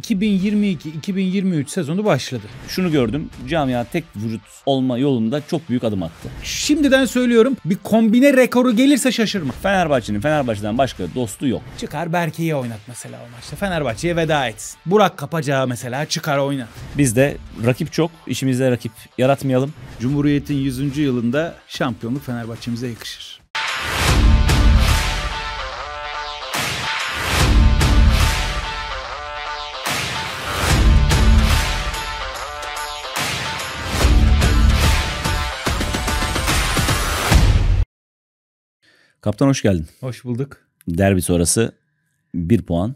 2022-2023 sezonu başladı. Şunu gördüm. Camia tek vücut olma yolunda çok büyük adım attı. Şimdiden söylüyorum bir kombine rekoru gelirse şaşırma. Fenerbahçe'nin Fenerbahçe'den başka dostu yok. Çıkar Berke'yi oynat mesela o maçta. Fenerbahçe'ye veda et. Burak Kapacağı mesela çıkar oyna. Biz de rakip çok. İşimizde rakip yaratmayalım. Cumhuriyet'in 100. yılında şampiyonluk Fenerbahçe'mize yakışır. Kaptan hoş geldin. Hoş bulduk. Derbi sonrası bir puan.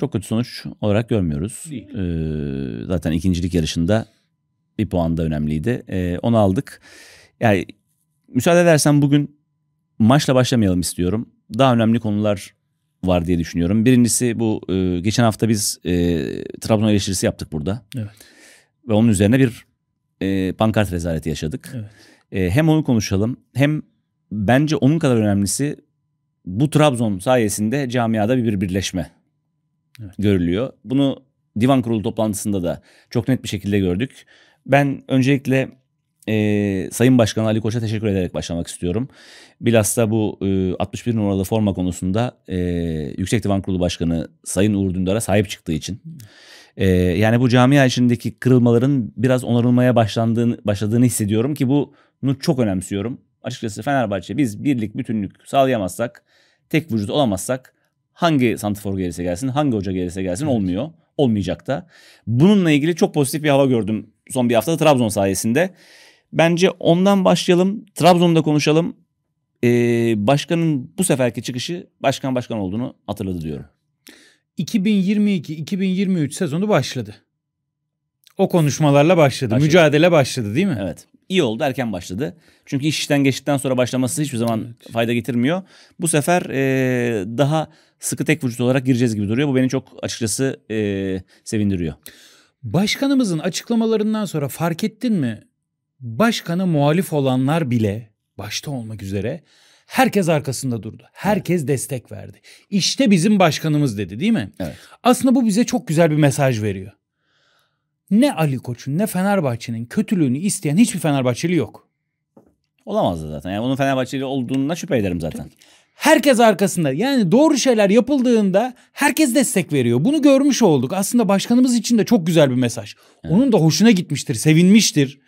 Çok kötü sonuç olarak görmüyoruz. Ee, zaten ikincilik yarışında bir puan da önemliydi. Ee, onu aldık. Yani müsaade edersen bugün maçla başlamayalım istiyorum. Daha önemli konular var diye düşünüyorum. Birincisi bu e, geçen hafta biz e, Trabzon eleştirisi yaptık burada. Evet. Ve onun üzerine bir e, pankart rezaleti yaşadık. Evet. E, hem onu konuşalım hem bence onun kadar önemlisi bu Trabzon sayesinde camiada bir birleşme evet. görülüyor. Bunu divan kurulu toplantısında da çok net bir şekilde gördük. Ben öncelikle e, Sayın Başkan Ali Koç'a teşekkür ederek başlamak istiyorum. Bilhassa bu e, 61 numaralı forma konusunda e, Yüksek Divan Kurulu Başkanı Sayın Uğur Dündar'a sahip çıktığı için. E, yani bu camia içindeki kırılmaların biraz onarılmaya başlandığını, başladığını hissediyorum ki bunu çok önemsiyorum açıkçası Fenerbahçe biz birlik bütünlük sağlayamazsak, tek vücut olamazsak hangi santifor gelirse gelsin, hangi hoca gelirse gelsin evet. olmuyor. Olmayacak da. Bununla ilgili çok pozitif bir hava gördüm son bir haftada Trabzon sayesinde. Bence ondan başlayalım. Trabzon'da konuşalım. Ee, başkanın bu seferki çıkışı başkan başkan olduğunu hatırladı diyorum. 2022-2023 sezonu başladı. O konuşmalarla başladı. başladı. Mücadele başladı değil mi? Evet iyi oldu erken başladı. Çünkü iş işten geçtikten sonra başlaması hiçbir zaman evet. fayda getirmiyor. Bu sefer e, daha sıkı tek vücut olarak gireceğiz gibi duruyor. Bu beni çok açıkçası e, sevindiriyor. Başkanımızın açıklamalarından sonra fark ettin mi? Başkanı muhalif olanlar bile başta olmak üzere herkes arkasında durdu. Herkes evet. destek verdi. İşte bizim başkanımız dedi değil mi? Evet. Aslında bu bize çok güzel bir mesaj veriyor ne Ali Koç'un ne Fenerbahçe'nin kötülüğünü isteyen hiçbir Fenerbahçeli yok. Olamazdı zaten. Yani onun Fenerbahçeli olduğuna şüphe ederim zaten. Herkes arkasında. Yani doğru şeyler yapıldığında herkes destek veriyor. Bunu görmüş olduk. Aslında başkanımız için de çok güzel bir mesaj. Evet. Onun da hoşuna gitmiştir, sevinmiştir.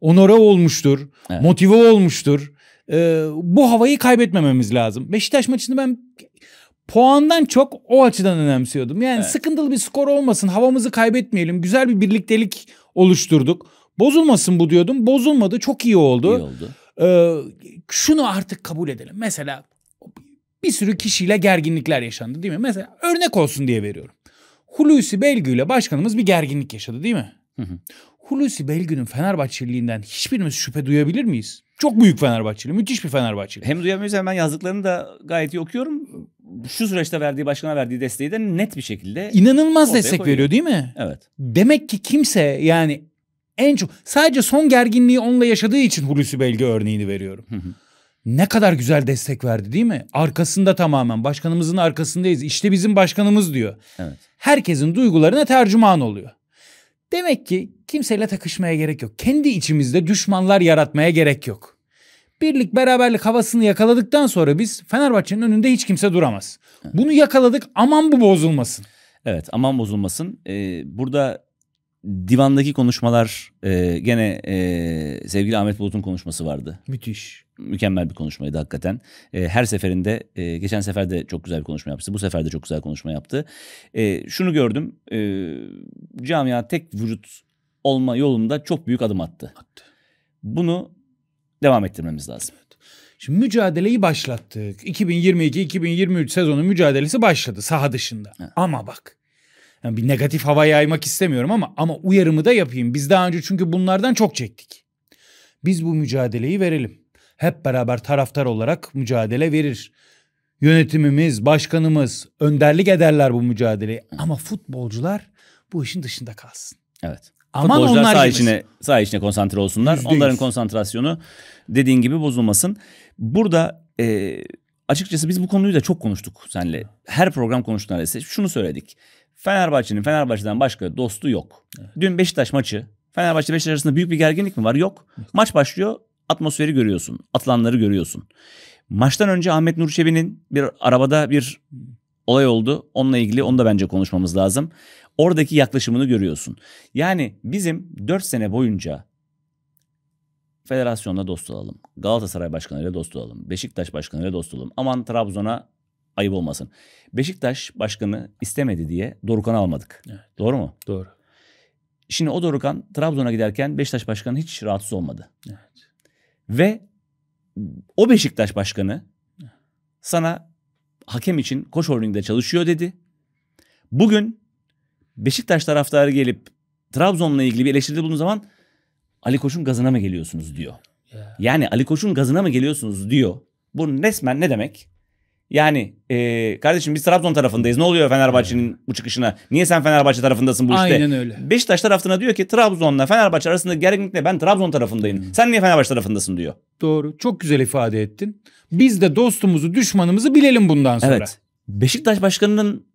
Onora olmuştur, evet. motive olmuştur. Ee, bu havayı kaybetmememiz lazım. Beşiktaş maçını ben puandan çok o açıdan önemsiyordum. Yani evet. sıkıntılı bir skor olmasın, havamızı kaybetmeyelim, güzel bir birliktelik oluşturduk. Bozulmasın bu diyordum. Bozulmadı, çok iyi oldu. İyi oldu. Ee, şunu artık kabul edelim. Mesela bir sürü kişiyle gerginlikler yaşandı değil mi? Mesela örnek olsun diye veriyorum. Hulusi Belgü ile başkanımız bir gerginlik yaşadı değil mi? Hı hı. Hulusi Belgü'nün Fenerbahçeliliğinden hiçbirimiz şüphe duyabilir miyiz? Çok büyük Fenerbahçeli, müthiş bir Fenerbahçeli. Hem duyamıyoruz hem ben yazdıklarını da gayet iyi okuyorum şu süreçte verdiği başkana verdiği desteği de net bir şekilde inanılmaz destek koyuyor. veriyor değil mi? Evet. Demek ki kimse yani en çok sadece son gerginliği onunla yaşadığı için Hulusi Belge örneğini veriyorum. Ne kadar güzel destek verdi değil mi? Arkasında tamamen başkanımızın arkasındayız. İşte bizim başkanımız diyor. Evet. Herkesin duygularına tercüman oluyor. Demek ki kimseyle takışmaya gerek yok. Kendi içimizde düşmanlar yaratmaya gerek yok birlik beraberlik havasını yakaladıktan sonra biz Fenerbahçe'nin önünde hiç kimse duramaz. Evet. Bunu yakaladık aman bu bozulmasın. Evet aman bozulmasın. Ee, burada divandaki konuşmalar e, gene e, sevgili Ahmet Bulut'un konuşması vardı. Müthiş. Mükemmel bir konuşmaydı hakikaten. E, her seferinde e, geçen sefer de çok güzel bir konuşma yaptı. Bu sefer de çok güzel konuşma yaptı. E, şunu gördüm. E, camia tek vücut olma yolunda çok büyük adım attı. attı. Bunu devam ettirmemiz lazım. Şimdi mücadeleyi başlattık. 2022-2023 sezonu mücadelesi başladı saha dışında. Evet. Ama bak yani bir negatif hava yaymak istemiyorum ama ama uyarımı da yapayım. Biz daha önce çünkü bunlardan çok çektik. Biz bu mücadeleyi verelim. Hep beraber taraftar olarak mücadele verir. Yönetimimiz, başkanımız önderlik ederler bu mücadeleyi. Ama futbolcular bu işin dışında kalsın. Evet. Aman onlar saha girmesin. içine, saha içine konsantre olsunlar. %100. Onların konsantrasyonu dediğin gibi bozulmasın. Burada e, açıkçası biz bu konuyu da çok konuştuk senle. Her program konuştuk neredeyse. Şunu söyledik. Fenerbahçe'nin Fenerbahçe'den başka dostu yok. Evet. Dün Beşiktaş maçı. Fenerbahçe Beşiktaş arasında büyük bir gerginlik mi var? Yok. Evet. Maç başlıyor. Atmosferi görüyorsun. Atılanları görüyorsun. Maçtan önce Ahmet Nur Çebi'nin bir arabada bir olay oldu. Onunla ilgili onu da bence konuşmamız lazım oradaki yaklaşımını görüyorsun. Yani bizim 4 sene boyunca federasyonla dost olalım. Galatasaray başkanıyla dost olalım. Beşiktaş başkanıyla dost olalım. Aman Trabzon'a ayıp olmasın. Beşiktaş başkanı istemedi diye Dorukan'ı almadık. Evet. Doğru mu? Doğru. Şimdi o Dorukan Trabzon'a giderken Beşiktaş başkanı hiç rahatsız olmadı. Evet. Ve o Beşiktaş başkanı sana hakem için Koç oyununda çalışıyor dedi. Bugün Beşiktaş taraftarı gelip Trabzon'la ilgili bir eleştiride bulunduğu zaman Ali Koç'un gazına mı geliyorsunuz diyor. Yani Ali Koç'un gazına mı geliyorsunuz diyor. Bu resmen ne demek? Yani e, kardeşim biz Trabzon tarafındayız. Ne oluyor Fenerbahçe'nin bu çıkışına? Niye sen Fenerbahçe tarafındasın bu işte? Aynen öyle. Beşiktaş tarafına diyor ki Trabzon'la Fenerbahçe arasında gerginlikle ben Trabzon tarafındayım. Hmm. Sen niye Fenerbahçe tarafındasın diyor. Doğru. Çok güzel ifade ettin. Biz de dostumuzu, düşmanımızı bilelim bundan sonra. Evet. Beşiktaş başkanının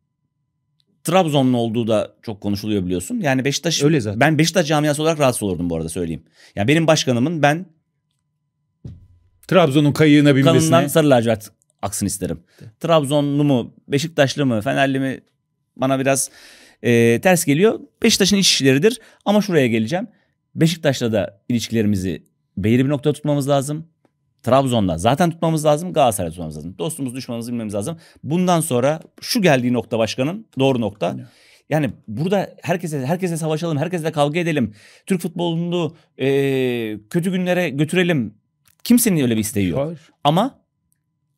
Trabzonlu olduğu da çok konuşuluyor biliyorsun. Yani Beşiktaş Öyle zaten. ben Beşiktaş camiası olarak rahatsız olurdum bu arada söyleyeyim. Yani benim başkanımın ben Trabzon'un kayığına binmesine. Kanından sarı lacivert aksın isterim. Trabzonlu mu, Beşiktaşlı mı, Fenerli mi bana biraz e, ters geliyor. Beşiktaş'ın iç işleridir ama şuraya geleceğim. Beşiktaş'la da ilişkilerimizi belirli bir noktada tutmamız lazım. Trabzon'da zaten tutmamız lazım. Galatasaray'da tutmamız lazım. Dostumuz düşmanımızı bilmemiz lazım. Bundan sonra şu geldiği nokta başkanın doğru nokta. Yani burada herkese herkese savaşalım, herkesle kavga edelim. Türk futbolunu e, kötü günlere götürelim. Kimsenin öyle bir isteği yok. Hayır. Ama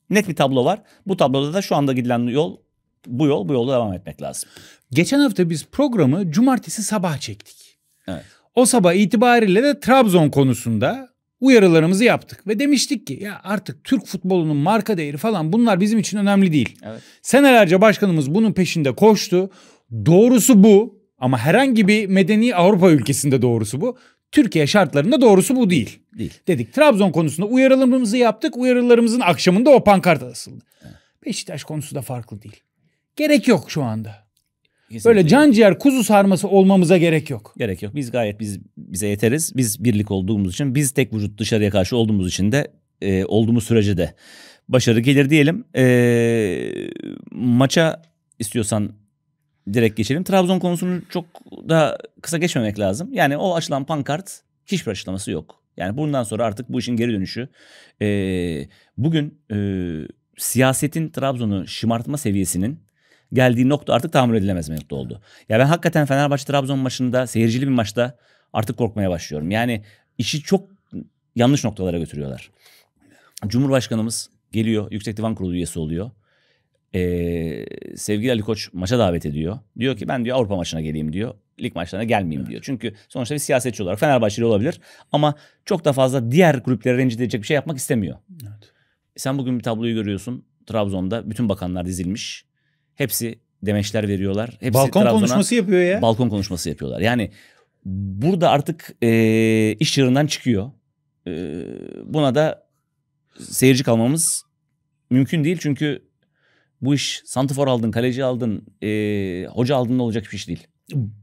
net bir tablo var. Bu tabloda da şu anda gidilen yol bu yol bu yolda devam etmek lazım. Geçen hafta biz programı cumartesi sabah çektik. Evet. O sabah itibariyle de Trabzon konusunda uyarılarımızı yaptık ve demiştik ki ya artık Türk futbolunun marka değeri falan bunlar bizim için önemli değil. Evet. Senelerce başkanımız bunun peşinde koştu. Doğrusu bu ama herhangi bir medeni Avrupa ülkesinde doğrusu bu. Türkiye şartlarında doğrusu bu değil. Değil. Dedik Trabzon konusunda uyarılarımızı yaptık. Uyarılarımızın akşamında o pankart asıldı. Evet. Beşiktaş konusu da farklı değil. Gerek yok şu anda. Kesinlikle. Böyle can ciğer kuzu sarması olmamıza gerek yok. Gerek yok. Biz gayet biz bize yeteriz. Biz birlik olduğumuz için, biz tek vücut dışarıya karşı olduğumuz için de e, olduğumuz sürece de başarı gelir diyelim. E, maça istiyorsan direkt geçelim. Trabzon konusunu çok da kısa geçmemek lazım. Yani o açılan pankart hiçbir açıklaması yok. Yani bundan sonra artık bu işin geri dönüşü. E, bugün e, siyasetin Trabzon'u şımartma seviyesinin geldiği nokta artık tahammül edilemez bir nokta oldu. Ya ben hakikaten Fenerbahçe Trabzon maçında seyircili bir maçta artık korkmaya başlıyorum. Yani işi çok yanlış noktalara götürüyorlar. Cumhurbaşkanımız geliyor Yüksek Divan Kurulu üyesi oluyor. Ee, sevgili Ali Koç maça davet ediyor. Diyor ki ben diyor Avrupa maçına geleyim diyor. Lig maçlarına gelmeyeyim evet. diyor. Çünkü sonuçta bir siyasetçi olarak Fenerbahçeli olabilir ama çok da fazla diğer kulüplere rencide edecek bir şey yapmak istemiyor. Evet. Sen bugün bir tabloyu görüyorsun. Trabzon'da bütün bakanlar dizilmiş. Hepsi demeçler veriyorlar. Hepsi Balkon konuşması yapıyor ya. Balkon konuşması yapıyorlar. Yani burada artık e, iş yerinden çıkıyor. E, buna da seyirci kalmamız mümkün değil. Çünkü bu iş santifor aldın, kaleci aldın, e, hoca aldın olacak bir iş değil.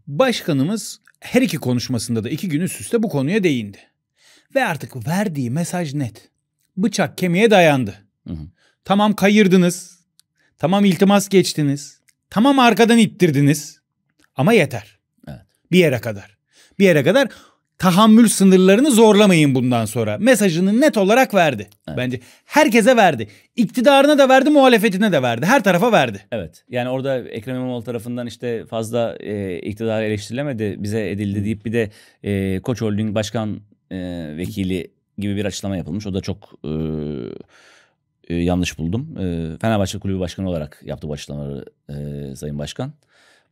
Başkanımız her iki konuşmasında da iki gün üst üste bu konuya değindi. Ve artık verdiği mesaj net. Bıçak kemiğe dayandı. Hı hı. Tamam kayırdınız, Tamam iltimas geçtiniz. Tamam arkadan ittirdiniz. Ama yeter. Evet. Bir yere kadar. Bir yere kadar tahammül sınırlarını zorlamayın bundan sonra. Mesajını net olarak verdi. Evet. Bence herkese verdi. İktidarına da verdi, muhalefetine de verdi. Her tarafa verdi. Evet. Yani orada Ekrem İmamoğlu tarafından işte fazla e, iktidar eleştirilemedi, bize edildi deyip bir de e, Koç Holding Başkan e, Vekili gibi bir açıklama yapılmış. O da çok e, e, yanlış buldum. E, Fenerbahçe Kulübü Başkanı olarak yaptı bu açıklamaları e, Sayın Başkan.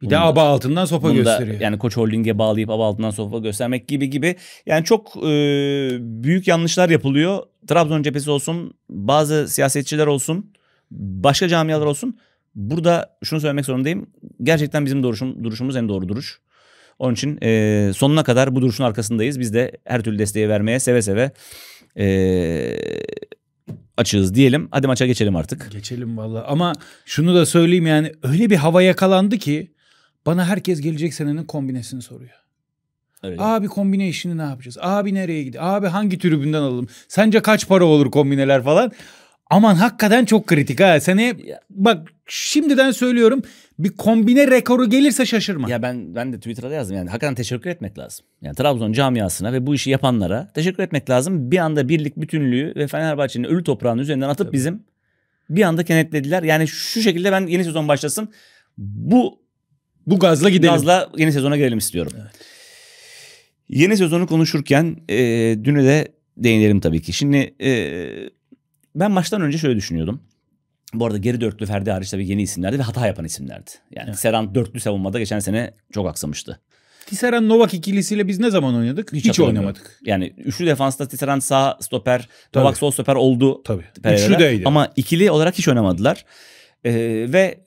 Bir bunu de aba altından sopa bunu gösteriyor. Da, yani Koç Holding'e bağlayıp aba altından sopa göstermek gibi gibi. Yani çok e, büyük yanlışlar yapılıyor. Trabzon cephesi olsun, bazı siyasetçiler olsun, başka camialar olsun. Burada şunu söylemek zorundayım. Gerçekten bizim duruşum, duruşumuz en doğru duruş. Onun için e, sonuna kadar bu duruşun arkasındayız. Biz de her türlü desteği vermeye seve seve e, açığız diyelim. Hadi maça geçelim artık. Geçelim vallahi ama şunu da söyleyeyim yani öyle bir hava yakalandı ki bana herkes gelecek senenin kombinesini soruyor. Öyle. Abi kombine işini ne yapacağız? Abi nereye gidiyor? Abi hangi tribünden alalım? Sence kaç para olur kombineler falan? Aman hakikaten çok kritik ha. Seni bak şimdiden söylüyorum bir kombine rekoru gelirse şaşırma. Ya ben ben de Twitter'da yazdım yani hakikaten teşekkür etmek lazım. Yani Trabzon camiasına ve bu işi yapanlara teşekkür etmek lazım. Bir anda birlik bütünlüğü ve Fenerbahçe'nin ölü toprağının üzerinden atıp Tabii. bizim bir anda kenetlediler. Yani şu şekilde ben yeni sezon başlasın. Bu bu gazla gidelim. Gazla yeni sezona girelim istiyorum. Evet. Yeni sezonu konuşurken e, düne de değinelim tabii ki. Şimdi e, ben maçtan önce şöyle düşünüyordum. Bu arada geri dörtlü Ferdi hariç tabii yeni isimlerdi ve hata yapan isimlerdi. Yani evet. Seran dörtlü savunmada geçen sene çok aksamıştı. Tisserand Novak ikilisiyle biz ne zaman oynadık? Hiç, Hiç oynamadık. Yani üçlü defansta Tisserand sağ stoper, Tabii. Novak sol stoper oldu. Tabii. Perelere. Üçlüdeydi. Ama ikili olarak hiç oynamadılar. Ee, ve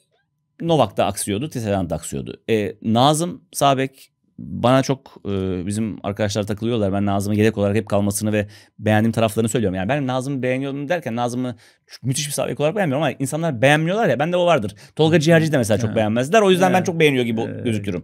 Novak da aksıyordu, Tisserand da aksıyordu. Ee, Nazım Sabek bana çok e, bizim arkadaşlar takılıyorlar. Ben nazımın yedek olarak hep kalmasını ve beğendiğim taraflarını söylüyorum. Yani ben Nazım'ı beğeniyorum derken Nazım'ı müthiş bir sabit olarak beğenmiyorum ama insanlar beğenmiyorlar ya. Bende o vardır. Tolga Ciğerci de mesela çok ha. beğenmezler. O yüzden ha. ben çok beğeniyor gibi ee. gözüküyorum.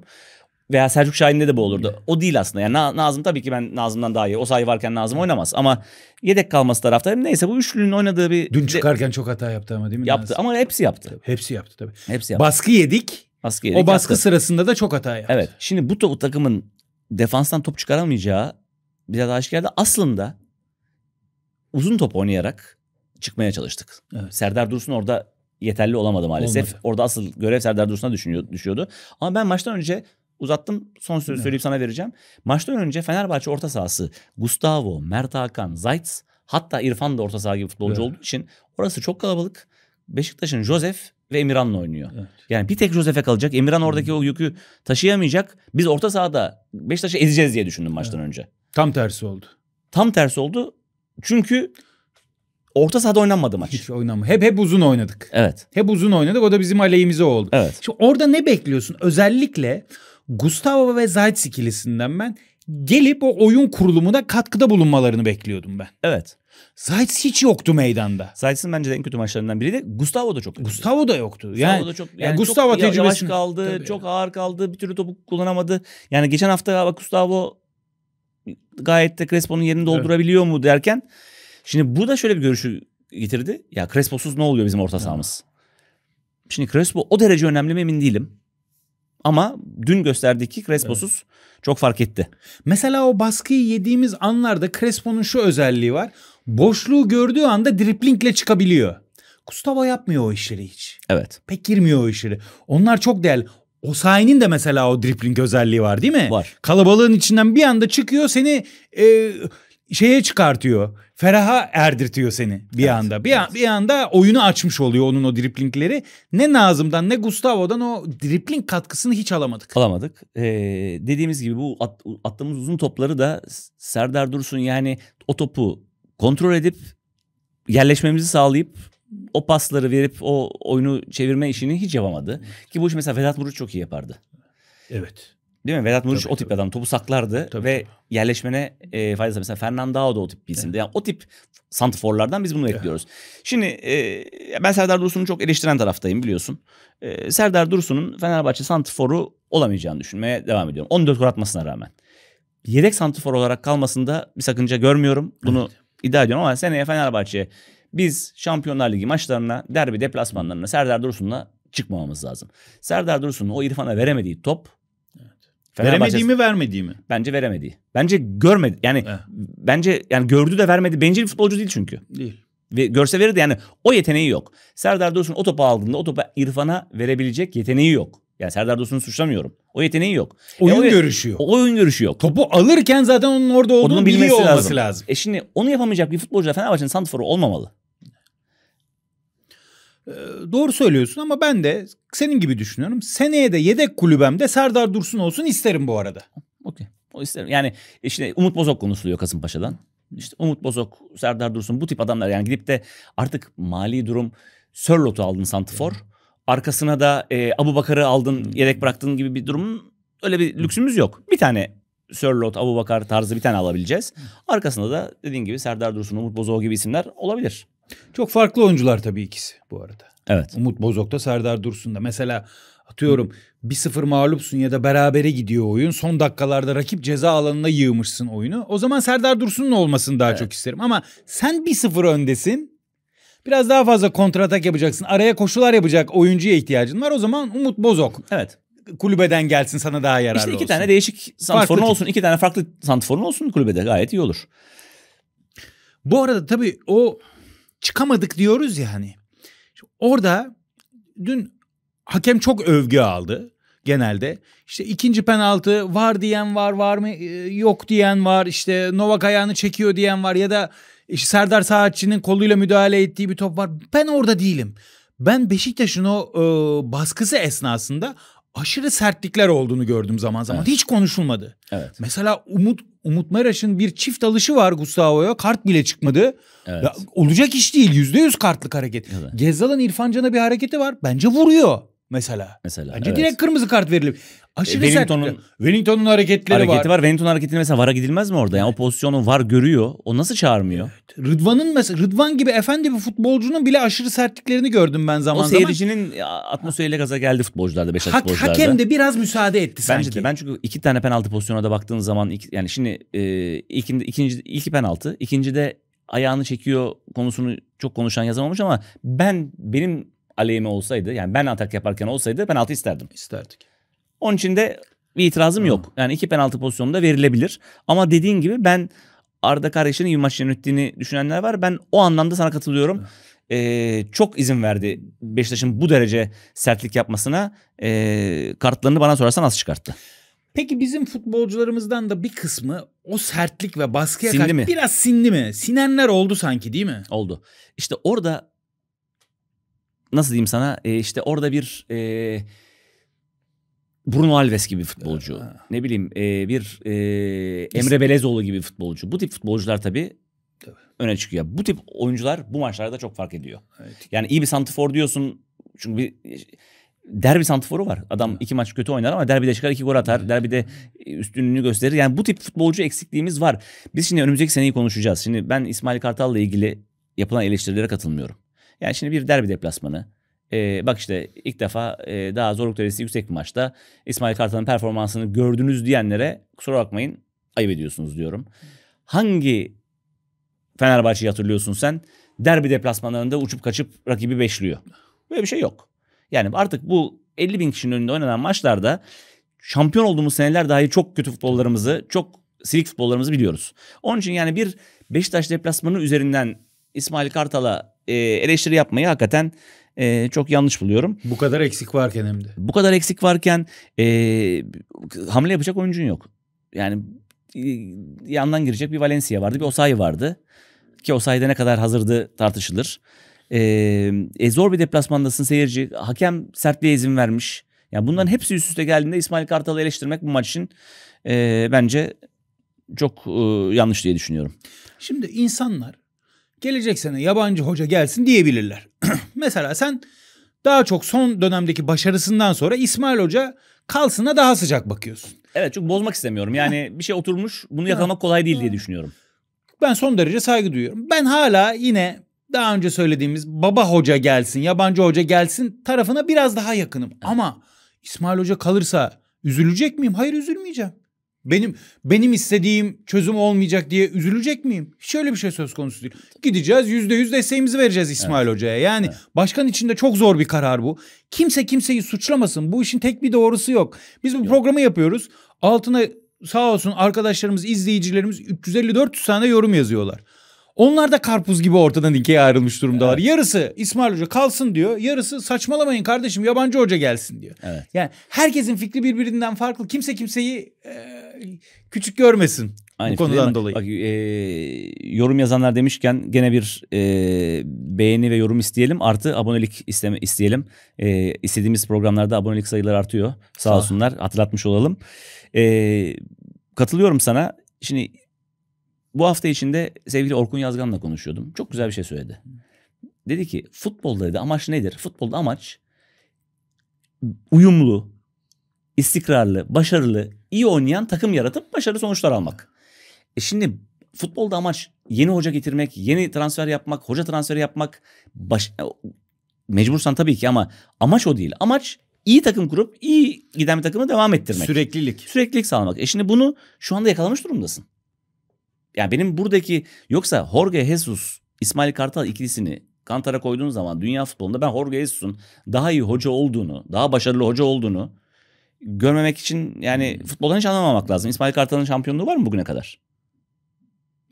Veya Selçuk Şahin'de de bu olurdu. O değil aslında. Yani Nazım tabii ki ben Nazım'dan daha iyi. O sayı varken Nazım oynamaz. Ama yedek kalması taraftarım. Neyse bu üçlünün oynadığı bir... Dün çıkarken çok hata yaptı ama değil mi? Yaptı Nazım? ama hepsi yaptı. Hepsi yaptı tabii. Hepsi yaptı. Baskı yedik. Askeri o baskı yaptı. sırasında da çok hata yaptı. Evet. Şimdi bu, bu takımın defanstan top çıkaramayacağı biraz geldi. Aslında uzun top oynayarak çıkmaya çalıştık. Evet. Serdar Dursun orada yeterli olamadı maalesef. Olmadı. Orada asıl görev Serdar Dursun'a düşüyordu. Ama ben maçtan önce uzattım. Son sözü evet. söyleyip sana vereceğim. Maçtan önce Fenerbahçe orta sahası Gustavo, Mert Hakan, Zayt hatta İrfan da orta saha gibi futbolcu evet. olduğu için orası çok kalabalık. Beşiktaş'ın Josef ve Emirhan'la oynuyor. Evet. Yani bir tek Josef'e kalacak. Emirhan oradaki o yükü taşıyamayacak. Biz orta sahada Beşiktaş'ı ezeceğiz diye düşündüm maçtan evet. önce. Tam tersi oldu. Tam tersi oldu. Çünkü orta sahada oynanmadı maç. Hiç oynanma. Hep hep uzun oynadık. Evet. Hep uzun oynadık. O da bizim aleyhimize oldu. Evet. Şimdi orada ne bekliyorsun? Özellikle Gustavo ve Zayt ikilisinden ben gelip o oyun kurulumuna katkıda bulunmalarını bekliyordum ben. Evet. Zayt's hiç yoktu meydanda. Zayt's'in bence de en kötü maçlarından biriydi. Gustavo da çok kötü. Gustavo da yoktu. Gustavo da çok, yani, yani Gustavo çok tecrübesini... yavaş kaldı, Tabii çok yani. ağır kaldı, bir türlü topu kullanamadı. Yani geçen hafta bak Gustavo gayet de Crespo'nun yerini doldurabiliyor evet. mu derken şimdi bu da şöyle bir görüşü getirdi. Ya Crespo'suz ne oluyor bizim orta sahamız? Şimdi Crespo o derece önemli mi emin değilim. Ama dün gösterdiği kick Crespo'suz evet. çok fark etti. Mesela o baskıyı yediğimiz anlarda Crespo'nun şu özelliği var. Boşluğu gördüğü anda driplingle çıkabiliyor. Gustavo yapmıyor o işleri hiç. Evet. Pek girmiyor o işleri. Onlar çok değerli. Osayi'nin de mesela o dripling özelliği var değil mi? Var. Kalabalığın içinden bir anda çıkıyor seni e, şeye çıkartıyor. Feraha erdirtiyor seni bir evet, anda. Bir, evet. An, bir anda oyunu açmış oluyor onun o driplingleri. Ne Nazım'dan ne Gustavo'dan o dripling katkısını hiç alamadık. Alamadık. Ee, dediğimiz gibi bu at, attığımız uzun topları da Serdar Dursun yani o topu kontrol edip yerleşmemizi sağlayıp o pasları verip o oyunu çevirme işini hiç yapamadı. Ki bu iş mesela Vedat Muruç çok iyi yapardı. Evet. Değil mi? Vedat Muriç o tip tabii. adam. Topu saklardı tabii, ve tabii. yerleşmene e, faydası. Mesela Fernandao da o tip bir isimdi. Yani o tip santrforlardan biz bunu bekliyoruz. Şimdi e, ben Serdar Dursun'u çok eleştiren taraftayım biliyorsun. E, Serdar Dursun'un Fenerbahçe santrforu olamayacağını düşünmeye devam ediyorum. 14 gol atmasına rağmen. Yedek santrfor olarak kalmasında bir sakınca görmüyorum. Bunu evet. iddia ediyorum ama seneye Fenerbahçe biz Şampiyonlar Ligi maçlarına, derbi deplasmanlarına Serdar Dursun'la çıkmamamız lazım. Serdar Dursun'un o İrfan'a veremediği top mi? Veremediğimi mi? Bence veremediği. Bence görmedi. Yani eh. bence yani gördü de vermedi. Bencil bir futbolcu değil çünkü. Değil. Ve görse verirdi yani o yeteneği yok. Serdar Dursun o topu aldığında o topu İrfan'a verebilecek yeteneği yok. Yani Serdar Dursun'u suçlamıyorum. O yeteneği yok. E, oyun e, o, görüşü yok. O oyun görüşü yok. Topu alırken zaten onun orada olduğunu onun bilmesi olması lazım. lazım. E şimdi onu yapamayacak bir futbolcu da Fenerbahçe'nin santiforu olmamalı. Ee, doğru söylüyorsun ama ben de senin gibi düşünüyorum. Seneye de yedek kulübemde Serdar Dursun olsun isterim bu arada. Okey. O isterim. Yani işte Umut Bozok konuşuluyor Kasımpaşa'dan. İşte Umut Bozok, Serdar Dursun bu tip adamlar yani gidip de artık mali durum Sörlot'u aldın Santifor. Arkasına da e, Abu Bakar'ı aldın yedek bıraktığın gibi bir durumun öyle bir lüksümüz yok. Bir tane Sörlot, Abu Bakar tarzı bir tane alabileceğiz. Arkasında da dediğin gibi Serdar Dursun, Umut Bozok gibi isimler olabilir. Çok farklı oyuncular tabii ikisi bu arada. Evet. Umut Bozok da Serdar Dursun da. Mesela atıyorum bir sıfır mağlupsun ya da berabere gidiyor oyun. Son dakikalarda rakip ceza alanına yığmışsın oyunu. O zaman Serdar Dursun'un olmasını daha evet. çok isterim. Ama sen bir sıfır öndesin. Biraz daha fazla kontratak yapacaksın. Araya koşular yapacak oyuncuya ihtiyacın var. O zaman Umut Bozok. Evet kulübeden gelsin sana daha yararlı olsun. İşte iki olsun. tane değişik santiforun olsun. iki tane farklı santiforun olsun kulübede gayet iyi olur. Bu arada tabii o çıkamadık diyoruz ya hani. Orada dün hakem çok övgü aldı genelde. İşte ikinci penaltı var diyen var, var mı e, yok diyen var. İşte Novak ayağını çekiyor diyen var ya da işte Serdar Saatçı'nın koluyla müdahale ettiği bir top var. Ben orada değilim. Ben Beşiktaş'ın o e, baskısı esnasında aşırı sertlikler olduğunu gördüm zaman zaman. Evet. Hiç konuşulmadı. Evet. Mesela Umut Umut Meraş'ın bir çift alışı var Gustavo'ya. Kart bile çıkmadı. Evet. Ya, olacak iş değil. Yüzde yüz kartlık hareket. Evet. Gezzal'ın İrfan Can'a bir hareketi var. Bence vuruyor mesela. Mesela. Bence evet. direkt kırmızı kart verilip aşırı Wellington'un, sert. Wellington'un hareketleri hareketi var. var. Wellington hareketini mesela VAR'a gidilmez mi orada? Yani o pozisyonu VAR görüyor. O nasıl çağırmıyor? Evet. Rıdvan'ın mesela Rıdvan gibi efendi bir futbolcunun bile aşırı sertliklerini gördüm ben zaman o zaman. O seyircinin atmosferiyle gaza geldi futbolcularda Beşiktaş Hak, futbolcularda. Hakem de biraz müsaade etti Bence sanki. De. Ben çünkü iki tane penaltı pozisyonuna da baktığın zaman iki, yani şimdi e, ikinci, ikinci, ilk penaltı. ikinci de ayağını çekiyor konusunu çok konuşan yazamamış ama ben benim aleyhime olsaydı yani ben atak yaparken olsaydı penaltı isterdim. İsterdik. Onun için de bir itirazım Hı. yok. Yani iki penaltı pozisyonunda verilebilir. Ama dediğin gibi ben Arda Kardeş'in iyi maç yönettiğini düşünenler var. Ben o anlamda sana katılıyorum. Ee, çok izin verdi Beşiktaş'ın bu derece sertlik yapmasına. Ee, kartlarını bana sorarsan az çıkarttı. Peki bizim futbolcularımızdan da bir kısmı o sertlik ve baskıya Sindi karşı mi? biraz sindi mi? Sinenler oldu sanki değil mi? Oldu. İşte orada nasıl diyeyim sana e, işte orada bir e, Bruno Alves gibi futbolcu. Evet. Ne bileyim e, bir e, Emre Belezoğlu gibi futbolcu. Bu tip futbolcular tabii Tabii. öne çıkıyor. Bu tip oyuncular bu maçlarda çok fark ediyor. Evet. Yani iyi bir santifor diyorsun. Çünkü bir derbi santiforu var. Adam iki maç kötü oynar ama derbide çıkar iki gol atar. Evet. Derbide üstünlüğünü gösterir. Yani bu tip futbolcu eksikliğimiz var. Biz şimdi önümüzdeki seneyi konuşacağız. Şimdi ben İsmail Kartal'la ilgili yapılan eleştirilere katılmıyorum. Yani şimdi bir derbi deplasmanı. Ee, bak işte ilk defa e, daha zorluk derecesi yüksek bir maçta İsmail Kartal'ın performansını gördünüz diyenlere kusura bakmayın ayıp ediyorsunuz diyorum. Hangi Fenerbahçe'yi hatırlıyorsun sen? Derbi deplasmanlarında uçup kaçıp rakibi beşliyor. Böyle bir şey yok. Yani artık bu 50 bin kişinin önünde oynanan maçlarda şampiyon olduğumuz seneler dahi çok kötü futbollarımızı, çok silik futbollarımızı biliyoruz. Onun için yani bir Beşiktaş deplasmanı üzerinden İsmail Kartal'a e, eleştiri yapmayı hakikaten e, çok yanlış buluyorum. Bu kadar eksik varken hem de. Bu kadar eksik varken e, hamle yapacak oyuncun yok. Yani e, yandan girecek bir Valencia vardı, bir Osayi vardı. Ki Osayi'de ne kadar hazırdı tartışılır. E, e, zor bir deplasmandasın seyirci. Hakem sertliğe izin vermiş. Yani bunların hepsi üst üste geldiğinde İsmail Kartal'ı eleştirmek bu maç için e, bence çok e, yanlış diye düşünüyorum. Şimdi insanlar gelecek sene yabancı hoca gelsin diyebilirler. Mesela sen daha çok son dönemdeki başarısından sonra İsmail Hoca kalsına daha sıcak bakıyorsun. Evet çok bozmak istemiyorum. Yani bir şey oturmuş bunu yakalamak kolay değil diye düşünüyorum. Ben son derece saygı duyuyorum. Ben hala yine daha önce söylediğimiz baba hoca gelsin, yabancı hoca gelsin tarafına biraz daha yakınım. Ama İsmail Hoca kalırsa üzülecek miyim? Hayır üzülmeyeceğim. Benim benim istediğim çözüm olmayacak diye üzülecek miyim? Hiç öyle bir şey söz konusu değil. Gideceğiz yüzde yüz desteğimizi vereceğiz İsmail evet. Hoca'ya. Yani evet. başkan için de çok zor bir karar bu. Kimse kimseyi suçlamasın. Bu işin tek bir doğrusu yok. Biz bu yok. programı yapıyoruz. Altına sağ olsun arkadaşlarımız, izleyicilerimiz 354 tane yorum yazıyorlar. Onlar da karpuz gibi ortadan ikiye ayrılmış durumdalar. Evet. Yarısı İsmail Hoca kalsın diyor. Yarısı saçmalamayın kardeşim yabancı hoca gelsin diyor. Evet. Yani herkesin fikri birbirinden farklı. Kimse kimseyi e, küçük görmesin Aynı bu konudan dolayı. Bak, e, yorum yazanlar demişken gene bir e, beğeni ve yorum isteyelim. Artı abonelik isteme, isteyelim. E, istediğimiz programlarda abonelik sayıları artıyor. Sağ, Sağ olsunlar hatırlatmış olalım. E, katılıyorum sana. Şimdi bu hafta içinde sevgili Orkun Yazgan'la konuşuyordum. Çok güzel bir şey söyledi. Dedi ki futbolda dedi amaç nedir? Futbolda amaç uyumlu, istikrarlı, başarılı iyi oynayan takım yaratıp başarılı sonuçlar almak. E şimdi futbolda amaç yeni hoca getirmek, yeni transfer yapmak, hoca transferi yapmak. Baş... E, mecbursan tabii ki ama amaç o değil. Amaç iyi takım kurup iyi giden bir takımı devam ettirmek. Süreklilik. Süreklilik sağlamak. E şimdi bunu şu anda yakalamış durumdasın. Yani benim buradaki yoksa Jorge Jesus, İsmail Kartal ikilisini kantara koyduğun zaman dünya futbolunda ben Jorge Jesus'un daha iyi hoca olduğunu, daha başarılı hoca olduğunu görmemek için yani hmm. futboldan hiç anlamamak lazım. İsmail Kartal'ın şampiyonluğu var mı bugüne kadar?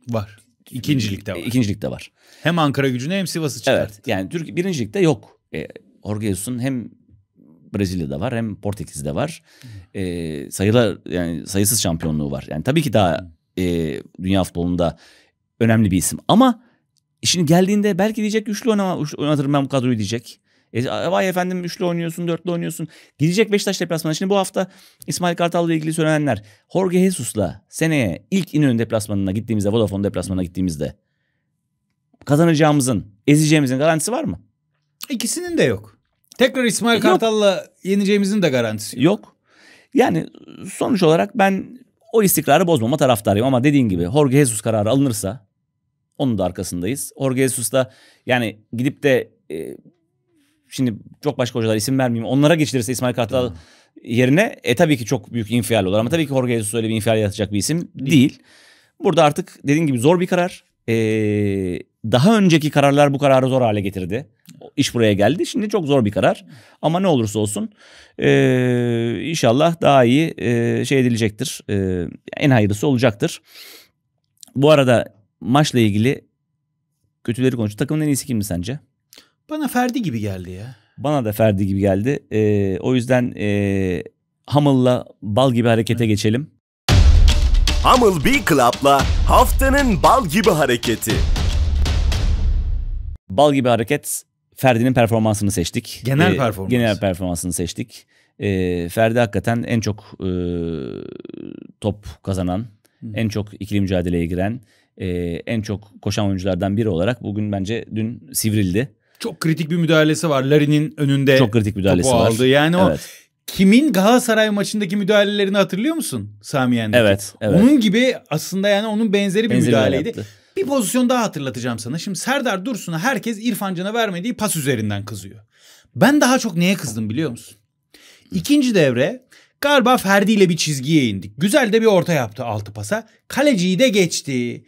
Var. İkincilikte var. İkincilikte var. Hem Ankara gücüne hem Sivas'ı çıkarttı. Evet yani Türkiye birincilikte yok. E, Jorge Jesus'un hem Brezilya'da var hem Portekiz'de var. E, sayılar yani sayısız şampiyonluğu var. Yani tabii ki daha hmm. e, dünya futbolunda önemli bir isim ama işin geldiğinde belki diyecek güçlü oynama, oynatırım ben bu kadroyu diyecek. E, vay efendim üçlü oynuyorsun, dörtlü oynuyorsun. Gidecek Beşiktaş deplasmanı. Şimdi bu hafta İsmail Kartal'la ilgili söylenenler. Jorge Jesus'la seneye ilk İnönü deplasmanına gittiğimizde, Vodafone deplasmanına gittiğimizde kazanacağımızın, ezeceğimizin garantisi var mı? İkisinin de yok. Tekrar İsmail e, Kartal'la yeneceğimizin de garantisi yok. Yok. Yani sonuç olarak ben o istikrarı bozmama taraftarıyım ama dediğin gibi Jorge Jesus kararı alınırsa onun da arkasındayız. Jorge Jesus da yani gidip de e, şimdi çok başka hocalar isim vermeyeyim. Onlara geçilirse İsmail Kartal tamam. yerine e tabii ki çok büyük infial olur ama tabii ki Jorge Jesus öyle bir infial yaratacak bir isim değil. Burada artık dediğim gibi zor bir karar. Ee, daha önceki kararlar bu kararı zor hale getirdi. İş buraya geldi. Şimdi çok zor bir karar. Ama ne olursa olsun e, inşallah daha iyi e, şey edilecektir. E, en hayırlısı olacaktır. Bu arada maçla ilgili kötüleri konuştuk. Takımın en iyisi kimdi sence? Bana Ferdi gibi geldi ya. Bana da Ferdi gibi geldi. Ee, o yüzden e, Hamıl'la bal gibi harekete evet. geçelim. Hamıl B Club'la haftanın bal gibi hareketi. Bal gibi hareket Ferdi'nin performansını seçtik. Genel ee, performans. Genel performansını seçtik. Ee, Ferdi hakikaten en çok e, top kazanan, Hı. en çok ikili mücadeleye giren, e, en çok koşan oyunculardan biri olarak bugün bence dün sivrildi. Çok kritik bir müdahalesi var. Larin'in önünde. Çok kritik müdahalesi var. Aldı. Yani evet. o Kimin Galatasaray maçındaki müdahalelerini hatırlıyor musun Sami Yen'deki? Evet, evet. Onun gibi aslında yani onun benzeri bir benzeri müdahaleydi. Yaptı. Bir pozisyon daha hatırlatacağım sana. Şimdi Serdar Dursun'a herkes İrfan Can'a vermediği pas üzerinden kızıyor. Ben daha çok neye kızdım biliyor musun? İkinci devre galiba Ferdi ile bir çizgiye indik. Güzel de bir orta yaptı altı pasa. Kaleciyi de geçti.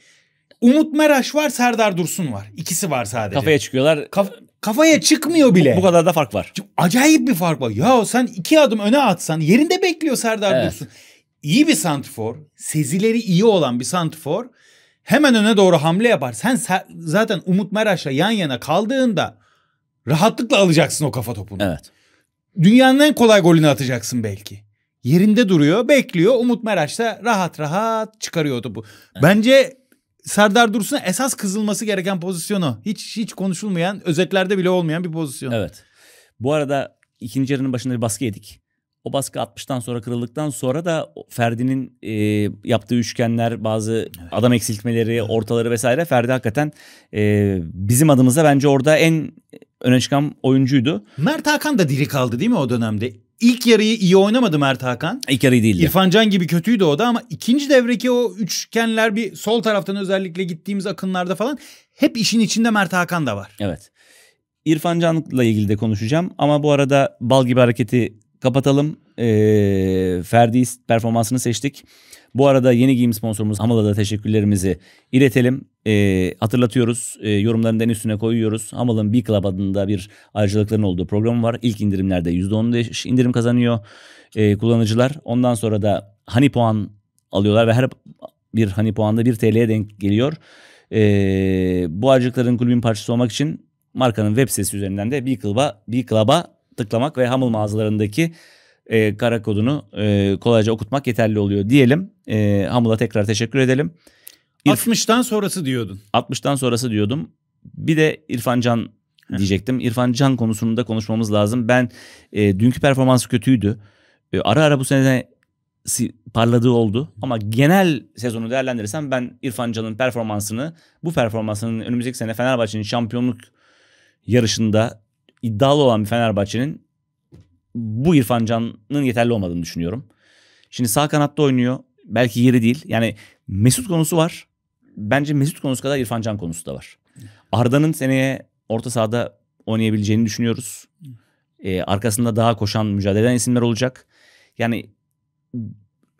Umut Meraş var, Serdar Dursun var. İkisi var sadece. Kafaya çıkıyorlar. Kaf kafaya çıkmıyor bile. Bu, bu kadar da fark var. Acayip bir fark var. Ya sen iki adım öne atsan yerinde bekliyor Serdar evet. Dursun. İyi bir santifor, sezileri iyi olan bir santifor hemen öne doğru hamle yapar. Sen zaten Umut Meraş'la yan yana kaldığında rahatlıkla alacaksın o kafa topunu. Evet. Dünyanın en kolay golünü atacaksın belki. Yerinde duruyor, bekliyor. Umut Meraş da rahat rahat çıkarıyordu bu. Evet. Bence Serdar Dursun'a esas kızılması gereken pozisyonu. Hiç hiç konuşulmayan, özetlerde bile olmayan bir pozisyon. Evet. Bu arada ikinci yarının başında bir baskı yedik. O baskı 60'tan sonra kırıldıktan sonra da Ferdi'nin e, yaptığı üçgenler, bazı evet. adam eksiltmeleri, evet. ortaları vesaire Ferdi hakikaten e, bizim adımıza bence orada en öne çıkan oyuncuydu. Mert Hakan da diri kaldı değil mi o dönemde? İlk yarıyı iyi oynamadı Mert Hakan. İlk yarı değildi. İrfan Can gibi kötüydü o da ama ikinci devreki o üçgenler bir sol taraftan özellikle gittiğimiz akınlarda falan hep işin içinde Mert Hakan da var. Evet. İrfan Can'la ilgili de konuşacağım ama bu arada bal gibi hareketi kapatalım. Ee, Ferdi performansını seçtik. Bu arada yeni giyim sponsorumuz Hamala'da teşekkürlerimizi iletelim. E, hatırlatıyoruz. E, yorumların en üstüne koyuyoruz. Hamal'ın bir Club adında bir ayrıcalıkların olduğu program var. İlk indirimlerde %10 indirim kazanıyor e, kullanıcılar. Ondan sonra da hani puan alıyorlar ve her bir hani puanda bir TL'ye denk geliyor. E, bu ayrıcalıkların kulübün parçası olmak için markanın web sitesi üzerinden de bir Club'a, bir Club'a tıklamak ve Hamel mağazalarındaki e, kara kodunu e, kolayca okutmak yeterli oluyor diyelim. E, Hamıl'a tekrar teşekkür edelim. İrf... 60'tan sonrası diyordun. 60'tan sonrası diyordum. Bir de İrfan Can diyecektim. İrfan Can konusunda konuşmamız lazım. Ben e, dünkü performansı kötüydü. E, ara ara bu sene parladığı oldu. Ama genel sezonu değerlendirirsem ben İrfan Can'ın performansını bu performansının önümüzdeki sene Fenerbahçe'nin şampiyonluk yarışında iddialı olan bir Fenerbahçe'nin bu İrfan Can'ın yeterli olmadığını düşünüyorum. Şimdi sağ kanatta oynuyor. Belki yeri değil. Yani Mesut konusu var bence Mesut konusu kadar İrfan Can konusu da var. Arda'nın seneye orta sahada oynayabileceğini düşünüyoruz. Ee, arkasında daha koşan, mücadele eden isimler olacak. Yani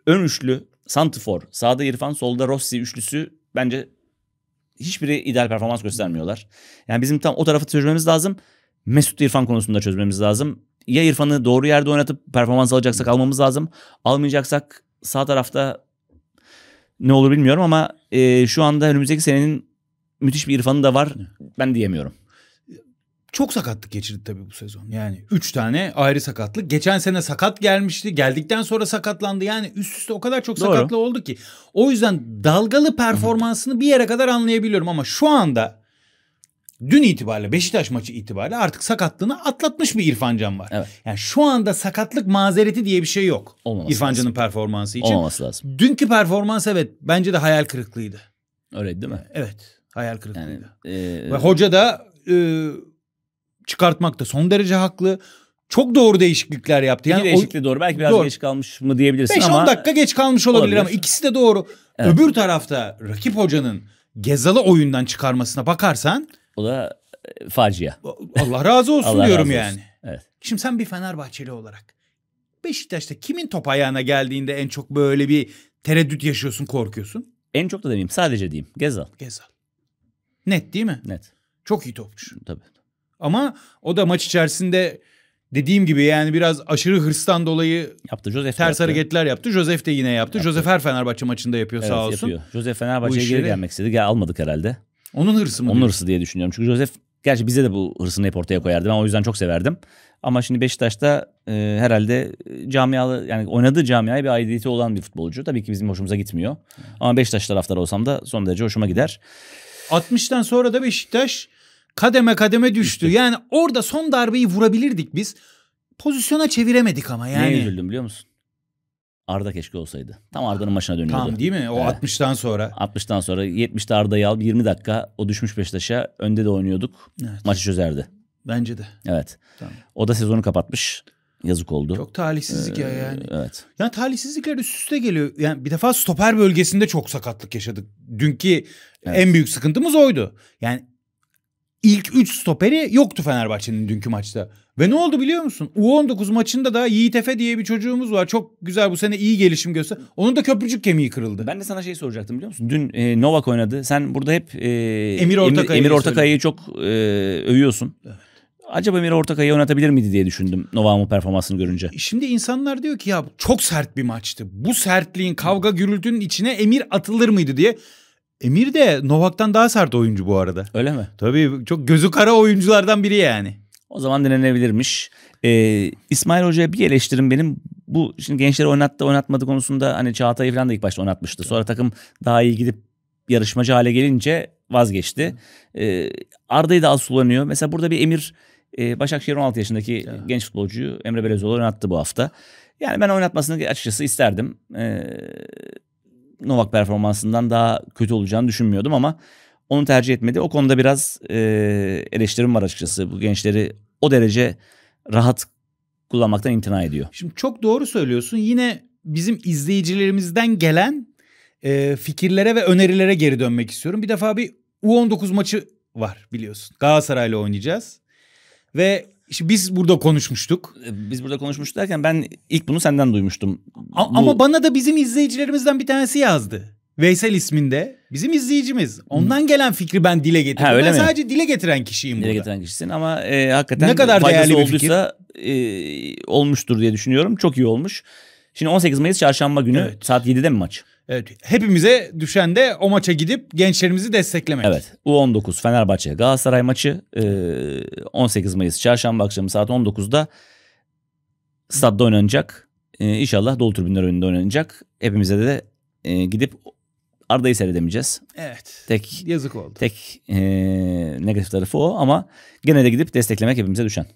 ön üçlü, Santifor, sağda İrfan, solda Rossi üçlüsü bence hiçbiri ideal performans göstermiyorlar. Yani bizim tam o tarafı çözmemiz lazım. Mesut İrfan konusunda çözmemiz lazım. Ya İrfan'ı doğru yerde oynatıp performans alacaksak almamız lazım. Almayacaksak sağ tarafta ne olur bilmiyorum ama e, şu anda önümüzdeki senenin müthiş bir irfanı da var. Ben diyemiyorum. Çok sakatlık geçirdi tabii bu sezon. Yani üç tane ayrı sakatlık. Geçen sene sakat gelmişti. Geldikten sonra sakatlandı. Yani üst üste o kadar çok Doğru. sakatlı oldu ki. O yüzden dalgalı performansını bir yere kadar anlayabiliyorum ama şu anda dün itibariyle Beşiktaş maçı itibariyle artık sakatlığını atlatmış bir İrfan Can var. Evet. Yani şu anda sakatlık mazereti diye bir şey yok. Olmaması İrfan Can'ın performansı için. Olmaması lazım. Dünkü performans evet bence de hayal kırıklığıydı. Öyle değil mi? Evet. Hayal kırıklığıydı. Yani, ee... Ve hoca da e, çıkartmakta son derece haklı çok doğru değişiklikler yaptı. Yani bir değişikliği doğru. Belki biraz doğru. geç kalmış mı diyebilirsin 5 ama. 5-10 dakika geç kalmış olabilir, olabilir ama ikisi de doğru. Evet. Öbür tarafta rakip hocanın Gezal'ı oyundan çıkarmasına bakarsan o da e, facia. Allah razı olsun Allah diyorum razı olsun. yani. Evet. Şimdi sen bir Fenerbahçeli olarak Beşiktaş'ta kimin top ayağına geldiğinde en çok böyle bir tereddüt yaşıyorsun, korkuyorsun? En çok da demeyeyim, sadece diyeyim. Gezal. Gezal. Net değil mi? Net. Çok iyi topçu. Tabii. Ama o da maç içerisinde dediğim gibi yani biraz aşırı hırstan dolayı yaptı. Josef ters yaptı. hareketler yaptı. Josef de yine yaptı. yaptı. Josef her Fenerbahçe maçında yapıyor evet, sağ olsun. Yapıyor. Josef Fenerbahçe'ye geri gelmek istedi. Gel almadık herhalde. Onun hırsı mı? Onun diyorsun? hırsı diye düşünüyorum. Çünkü Josef gerçi bize de bu hırsını hep ortaya koyardı. Ben o yüzden çok severdim. Ama şimdi Beşiktaş'ta e, herhalde e, camialı yani oynadığı camiaya bir aidiyeti olan bir futbolcu. Tabii ki bizim hoşumuza gitmiyor. Ama Beşiktaş taraftarı olsam da son derece hoşuma gider. 60'tan sonra da Beşiktaş kademe kademe düştü. Yani orada son darbeyi vurabilirdik biz. Pozisyona çeviremedik ama yani. Ne üzüldüm biliyor musun? Arda keşke olsaydı. Tam Arda'nın maçına dönüyordu. Tam değil mi? O ee, 60'tan sonra. 60'tan sonra 70'te Arda'yı al, 20 dakika o düşmüş Beşiktaş'a önde de oynuyorduk. Evet. Maçı çözerdi. Bence de. Evet. Tamam. O da sezonu kapatmış. Yazık oldu. Çok talihsizlik ee, ya yani. Evet. Yani talihsizlikler üst üste geliyor. Yani bir defa stoper bölgesinde çok sakatlık yaşadık. Dünkü evet. en büyük sıkıntımız oydu. Yani ilk 3 stoperi yoktu Fenerbahçe'nin dünkü maçta. Ve ne oldu biliyor musun? U19 maçında da Yiğit Efe diye bir çocuğumuz var. Çok güzel bu sene iyi gelişim göster. Onun da köprücük kemiği kırıldı. Ben de sana şey soracaktım biliyor musun? Dün e, Novak oynadı. Sen burada hep e, Emir Ortakay'ı Emir, Ortakay'ı çok e, övüyorsun. Evet. Acaba Emir Ortakay'ı oynatabilir miydi diye düşündüm Novak'ın performansını görünce. Şimdi insanlar diyor ki ya çok sert bir maçtı. Bu sertliğin, kavga gürültünün içine Emir atılır mıydı diye. Emir de Novak'tan daha sert oyuncu bu arada. Öyle mi? Tabii çok gözü kara oyunculardan biri yani. O zaman denenebilirmiş. Ee, İsmail Hoca'ya bir eleştirim benim bu şimdi gençleri oynattı oynatmadı konusunda hani Çağatay falan da ilk başta oynatmıştı. Sonra takım daha iyi gidip yarışmacı hale gelince vazgeçti. Ee, Arda'yı da az kullanıyor. Mesela burada bir Emir e, Başakşehir 16 yaşındaki ya. genç futbolcuyu Emre Belezoğlu oynattı bu hafta. Yani ben oynatmasını açıkçası isterdim. Ee, Novak performansından daha kötü olacağını düşünmüyordum ama onu tercih etmedi. O konuda biraz e, eleştirim var açıkçası. Bu gençleri o derece rahat kullanmaktan imtina ediyor. Şimdi çok doğru söylüyorsun. Yine bizim izleyicilerimizden gelen e, fikirlere ve önerilere geri dönmek istiyorum. Bir defa bir U19 maçı var biliyorsun. Galatasaray'la oynayacağız. Ve işte biz burada konuşmuştuk. E, biz burada konuşmuştuk derken ben ilk bunu senden duymuştum. A- Bu... Ama bana da bizim izleyicilerimizden bir tanesi yazdı. Veysel isminde bizim izleyicimiz. Ondan gelen fikri ben dile getirdim. Ha, öyle ben mi? sadece dile getiren kişiyim dile burada. Dile getiren kişisin ama e, hakikaten ne kadar faydası değerli olduysa e, olmuştur diye düşünüyorum. Çok iyi olmuş. Şimdi 18 Mayıs çarşamba günü evet. saat 7'de mi maç? Evet, hepimize düşen de o maça gidip gençlerimizi desteklemek. Evet. U19 Fenerbahçe Galatasaray maçı 18 e, Mayıs çarşamba akşamı saat 19'da stadda oynanacak. E, inşallah dolu tribünler önünde oynanacak. Hepimize de e, gidip Arda'yı seyredemeyeceğiz. Evet. Tek yazık oldu. Tek e, negatif tarafı o ama gene de gidip desteklemek hepimize düşen.